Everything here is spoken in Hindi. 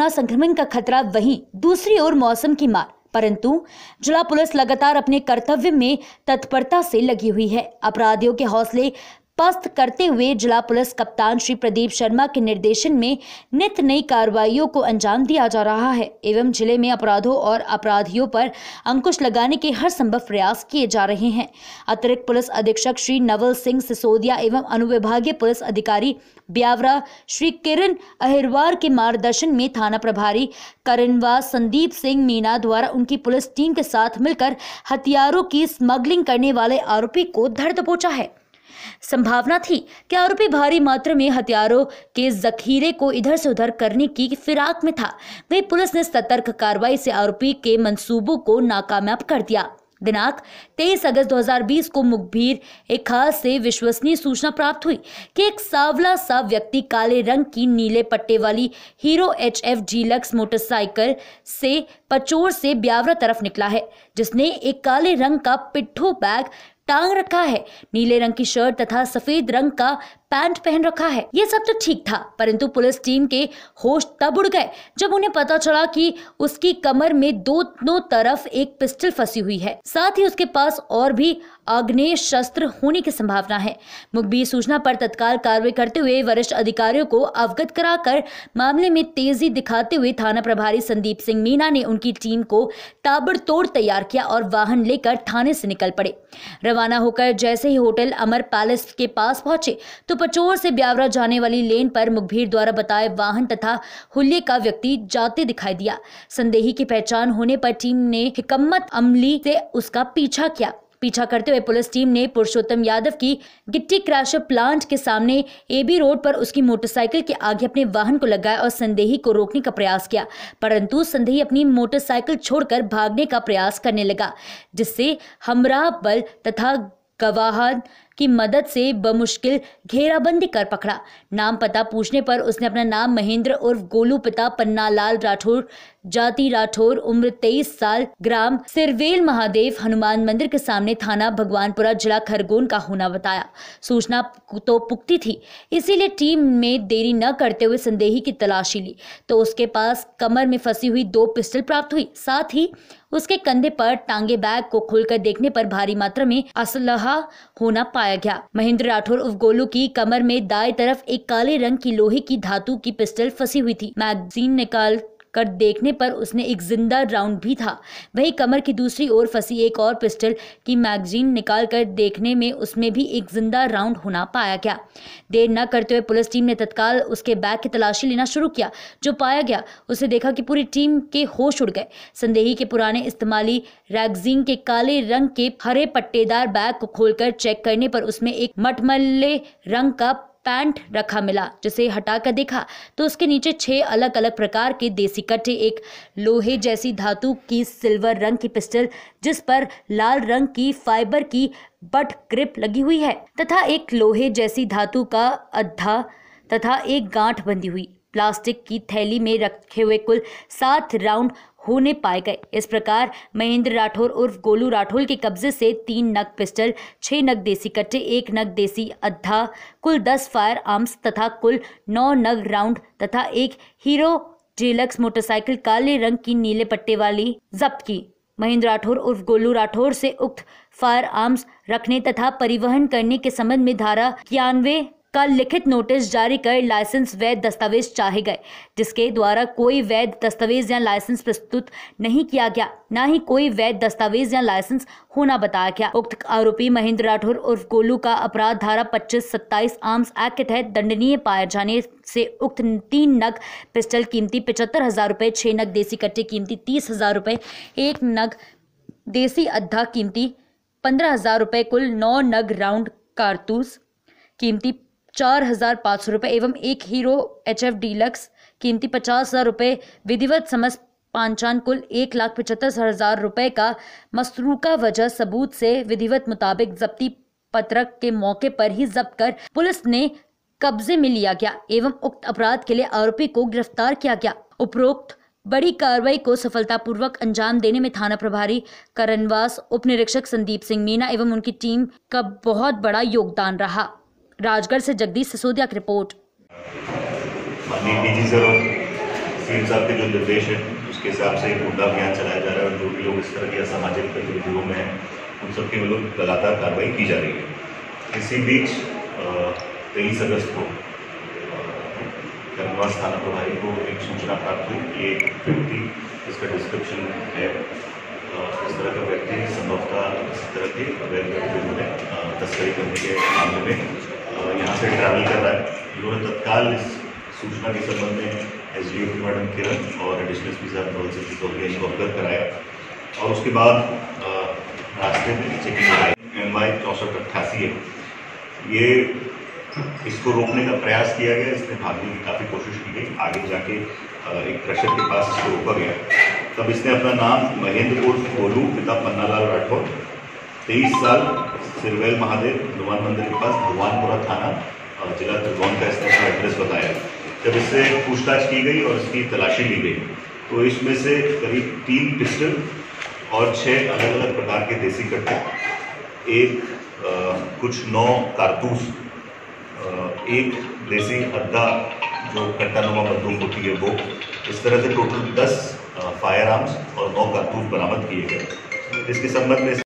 कोरोना संक्रमण का खतरा वहीं दूसरी ओर मौसम की मार परंतु जिला पुलिस लगातार अपने कर्तव्य में तत्परता से लगी हुई है अपराधियों के हौसले स्पष्ट करते हुए जिला पुलिस कप्तान श्री प्रदीप शर्मा के निर्देशन में नित नई कार्रवाइयों को अंजाम दिया जा रहा है एवं जिले में अपराधों और अपराधियों पर अंकुश लगाने के हर संभव प्रयास किए जा रहे हैं अतिरिक्त पुलिस अधीक्षक श्री नवल सिंह सिसोदिया एवं अनुविभागीय पुलिस अधिकारी ब्यावरा श्री किरण अहिरवार के मार्गदर्शन में थाना प्रभारी करणवा संदीप सिंह मीना द्वारा उनकी पुलिस टीम के साथ मिलकर हथियारों की स्मगलिंग करने वाले आरोपी को धर दबोचा है संभावना थी कि आरोपी भारी मात्रा में हथियारों के जखीरे को इधर से उधर करने की फिराक में था वही पुलिस ने सतर्क कार्रवाई से आरोपी के मंसूबों को नाकामयाब कर दिया दिनांक 23 अगस्त 2020 को मुखबिर एक खास से विश्वसनीय सूचना प्राप्त हुई कि एक सावला सा व्यक्ति काले रंग की नीले पट्टे वाली Hero H F deluxe motorcycle से पचोर से ब्यावरा तरफ निकला है जिसने एक काले रंग का पिट्ठू बैग टांग रखा है नीले रंग की शर्ट तथा सफेद रंग का पैंट पहन रखा है ये सब तो ठीक था परंतु पुलिस टीम के होश तब उड़ गए जब उन्हें पता चला कि उसकी कमर में दोनों तरफ एक पिस्टल फंसी हुई है साथ ही उसके पास और भी आग्नेय शस्त्र होने की संभावना है मुखबिर सूचना पर तत्काल कार्रवाई करते हुए वरिष्ठ अधिकारियों को अवगत कराकर मामले में तेजी दिखाते हुए थाना प्रभारी संदीप सिंह मीना ने उनकी टीम को ताबड़तोड़ तैयार किया और वाहन लेकर थाने से निकल पड़े रवाना होकर जैसे ही होटल अमर पैलेस के पास पहुंचे तो पचोर से ब्यावरा जाने वाली लेन पर मुखबिर द्वारा बताए वाहन तथा हुल्ले का व्यक्ति जाते दिखाई दिया संदेही की पहचान होने पर टीम ने हिकम्मत अमली से उसका पीछा किया पीछा करते हुए पुलिस टीम ने पुरुषोत्तम यादव की गिट्टी क्रैश प्लांट के सामने एबी रोड पर उसकी मोटरसाइकिल के आगे अपने वाहन को लगाया और संदेही को रोकने का प्रयास किया परंतु संदेही अपनी मोटरसाइकिल छोड़कर भागने का प्रयास करने लगा जिससे हमरा बल तथा गवाहन की मदद से बमुश्किल घेराबंदी कर पकड़ा नाम पता पूछने पर उसने अपना नाम महेंद्र उर्फ गोलू पिता पन्नालाल राठौर जाति राठौर उम्र 23 साल ग्राम सिरवेल महादेव हनुमान मंदिर के सामने थाना भगवानपुरा जिला खरगोन का होना बताया सूचना तो पुख्ती थी इसीलिए टीम में देरी न करते हुए संदेही की तलाशी ली तो उसके पास कमर में फंसी हुई दो पिस्टल प्राप्त हुई साथ ही उसके कंधे पर टांगे बैग को खोलकर देखने पर भारी मात्रा में असलहा होना पाया पाया गया महेंद्र राठौर उफ गोलू की कमर में दाएं तरफ एक काले रंग की लोहे की धातु की पिस्टल फंसी हुई थी मैगजीन निकाल कर देखने पर उसने एक जिंदा राउंड भी था वही कमर की दूसरी ओर फंसी एक और पिस्टल की मैगजीन निकाल कर देखने में उसमें भी एक जिंदा राउंड होना पाया गया देर न करते हुए पुलिस टीम ने तत्काल उसके बैग की तलाशी लेना शुरू किया जो पाया गया उसे देखा कि पूरी टीम के होश उड़ गए संदेही के पुराने इस्तेमाली रैगजीन के काले रंग के हरे पट्टेदार बैग को खोलकर चेक करने पर उसमें एक मटमल्ले रंग का पैंट रखा मिला जिसे हटाकर देखा तो उसके नीचे छह अलग अलग प्रकार के देसी कट्टे एक लोहे जैसी धातु की सिल्वर रंग की पिस्टल जिस पर लाल रंग की फाइबर की बट ग्रिप लगी हुई है तथा एक लोहे जैसी धातु का अद्धा तथा एक गांठ बंधी हुई प्लास्टिक की थैली में रखे हुए कुल सात राउंड होने पाए गए इस प्रकार महेंद्र राठौर उर्फ गोलू राठौर के कब्जे से तीन नग पिस्टल छः नग देसी कट्टे एक नग देसी अद्धा कुल दस फायर आर्म्स तथा कुल नौ नग राउंड तथा एक हीरो डिलक्स मोटरसाइकिल काले रंग की नीले पट्टे वाली जब्त की महेंद्र राठौर उर्फ गोलू राठौर से उक्त फायर आर्म्स रखने तथा परिवहन करने के संबंध में धारा इक्यानवे का लिखित नोटिस जारी कर लाइसेंस वैध दस्तावेज चाहे गए जिसके द्वारा कोई वैध दस्तावेज या लाइसेंस प्रस्तुत नहीं किया गया न ही कोई वैध दस्तावेज या लाइसेंस होना बताया गया उक्त आरोपी महेंद्र राठौर उर्फ गोलू का अपराध धारा पच्चीस सत्ताईस आर्म्स एक्ट के तहत दंडनीय पाए जाने से उक्त तीन नग पिस्टल कीमती पचहत्तर हजार रुपये छह नग देसी कट्टे कीमती तीस हजार रुपये एक नग देसी अद्धा कीमती पंद्रह हजार रुपये कुल नौ नग राउंड कारतूस कीमती चार हज़ार पाँच सौ रुपये एवं एक हीरो एच एफ डीलक्स कीमती पचास हज़ार रुपये विधिवत समस्त पांचान कुल एक लाख पचहत्तर हज़ार रुपये का मसरूका वजह सबूत से विधिवत मुताबिक जब्ती पत्रक के मौके पर ही जब्त कर पुलिस ने कब्जे में लिया गया एवं उक्त अपराध के लिए आरोपी को गिरफ्तार किया गया उपरोक्त बड़ी कार्रवाई को सफलतापूर्वक अंजाम देने में थाना प्रभारी करणवास उप निरीक्षक संदीप सिंह मीना एवं उनकी टीम का बहुत बड़ा योगदान रहा राजगढ़ से जगदीश सिसोदिया की रिपोर्ट जी सर साहब के जो निर्देश है उसके हिसाब से मुद्दा अभियान चलाया जा रहा है और जो भी लोग इस तरह की असामाजिक गतिविधियों में हैं उन सबके विरुद्ध लगातार कार्रवाई की जा रही है इसी बीच तेईस अगस्त को धनबाद थाना प्रभारी को एक सूचना प्राप्त हुई कि एक व्यक्ति इसका डिस्क्रिप्शन है इस तरह का व्यक्ति संभवतः इस तरह के अवैध गतिविधियों में तस्करी करने के मामले में तो यहाँ से ट्रैवल कर रहा है उन्होंने तत्काल इस सूचना के संबंध में एस डी मैडम किरण और एडिशनल एस पी साहब सिंह को अवगत कराया और उसके बाद रास्ते में चेकिंग कराई एम वाई चौंसठ अट्ठासी है ये इसको रोकने का प्रयास किया गया इसने भागने की काफ़ी कोशिश की गई आगे जाके एक क्रशर के पास इसको रोका गया तब इसने अपना नाम महेंद्र कोलू गोलू पिता पन्नालाल राठौर तेईस साल सिरवेल महादेव भगवान मंदिर के पास भगवानपुरा थाना जिला त्रिभुवन का इसने एड्रेस बताया जब इससे पूछताछ की गई और इसकी तलाशी ली गई तो इसमें से करीब तीन पिस्टल और छः अलग अलग प्रकार के देसी कट्टे एक आ, कुछ नौ कारतूस एक देसी अड्डा जो कट्टा नुमा बंदूक होती है वो इस तरह से टोटल दस फायर आर्म्स और नौ कारतूस बरामद किए गए इसके संबंध में